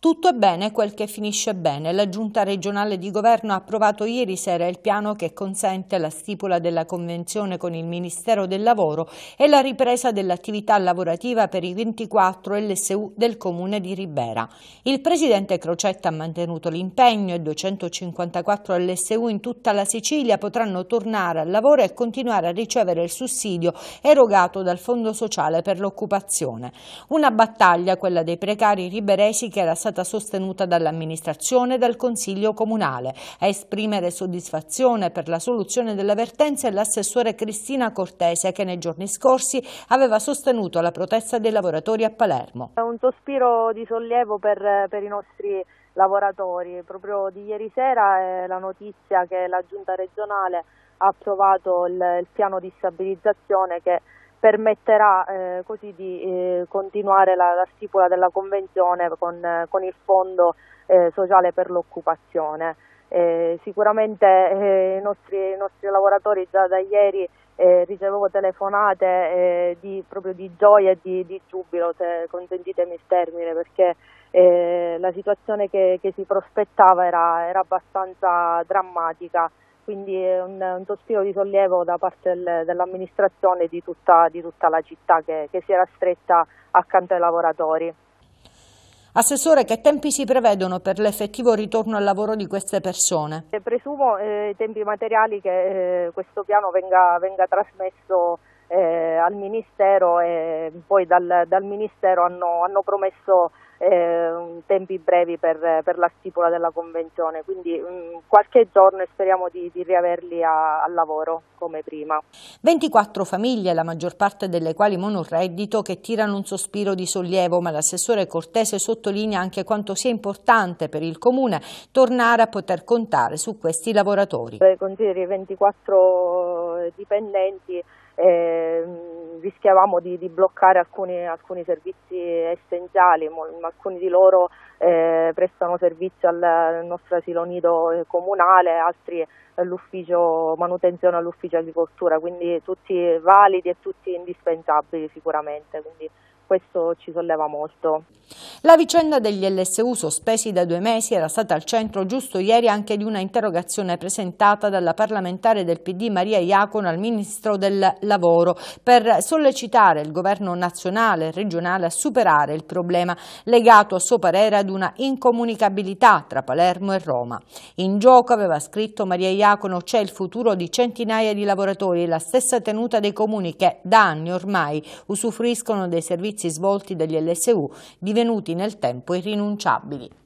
Tutto è bene quel che finisce bene. La Giunta regionale di governo ha approvato ieri sera il piano che consente la stipula della convenzione con il Ministero del Lavoro e la ripresa dell'attività lavorativa per i 24 LSU del comune di Ribera. Il presidente Crocetta ha mantenuto l'impegno e 254 LSU in tutta la Sicilia potranno tornare al lavoro e continuare a ricevere il sussidio erogato dal Fondo Sociale per l'Occupazione. Una battaglia, quella dei precari riberesi che era stata stata sostenuta dall'amministrazione e dal Consiglio Comunale. A esprimere soddisfazione per la soluzione dell'avvertenza è l'assessore Cristina Cortese che nei giorni scorsi aveva sostenuto la protesta dei lavoratori a Palermo. È un sospiro di sollievo per, per i nostri lavoratori. Proprio di ieri sera è eh, la notizia che la giunta regionale ha approvato il, il piano di stabilizzazione che permetterà eh, così di eh, continuare la, la, stipula della convenzione con, eh, con il Fondo eh, Sociale per l'Occupazione. Eh, sicuramente eh, i nostri, i, nostri, lavoratori già da ieri ricevevo telefonate di, proprio di gioia e di, di giubilo, se consentitemi il termine, perché la situazione che, che si prospettava era, era abbastanza drammatica quindi è un, un sospiro di sollievo da parte del, dell'amministrazione di tutta, di tutta, la città che, che si era stretta accanto ai lavoratori. Assessore, che tempi si prevedono per l'effettivo ritorno al lavoro di queste persone? Eh, presumo eh, i tempi materiali che eh, questo piano venga, venga trasmesso eh, al Ministero e poi dal, dal Ministero hanno, hanno promesso eh, tempi brevi per, per, la stipula della convenzione, quindi mh, mm, qualche giorno e speriamo di, di riaverli a, al lavoro come prima. 24 famiglie, la maggior parte delle quali monoreddito, che tirano un sospiro di sollievo, ma l'assessore Cortese sottolinea anche quanto sia importante per il Comune tornare a poter contare su questi lavoratori. Eh, Consideri 24 dipendenti. Eh, rischiavamo di, di bloccare alcuni, alcuni, servizi essenziali, alcuni di loro eh, prestano servizio al, al nostro asilo nido eh, comunale, altri all'ufficio manutenzione all'ufficio agricoltura, quindi tutti validi e tutti indispensabili sicuramente. Quindi questo ci solleva molto. La vicenda degli LSU sospesi da due mesi era stata al centro giusto ieri anche di una interrogazione presentata dalla parlamentare del PD Maria Iacono al Ministro del Lavoro per sollecitare il governo nazionale e regionale a superare il problema legato a suo parere ad una incomunicabilità tra Palermo e Roma. In gioco, aveva scritto Maria Iacono, c'è il futuro di centinaia di lavoratori e la stessa tenuta dei comuni che da anni ormai usufruiscono dei servizi servizi svolti dagli LSU divenuti nel tempo irrinunciabili.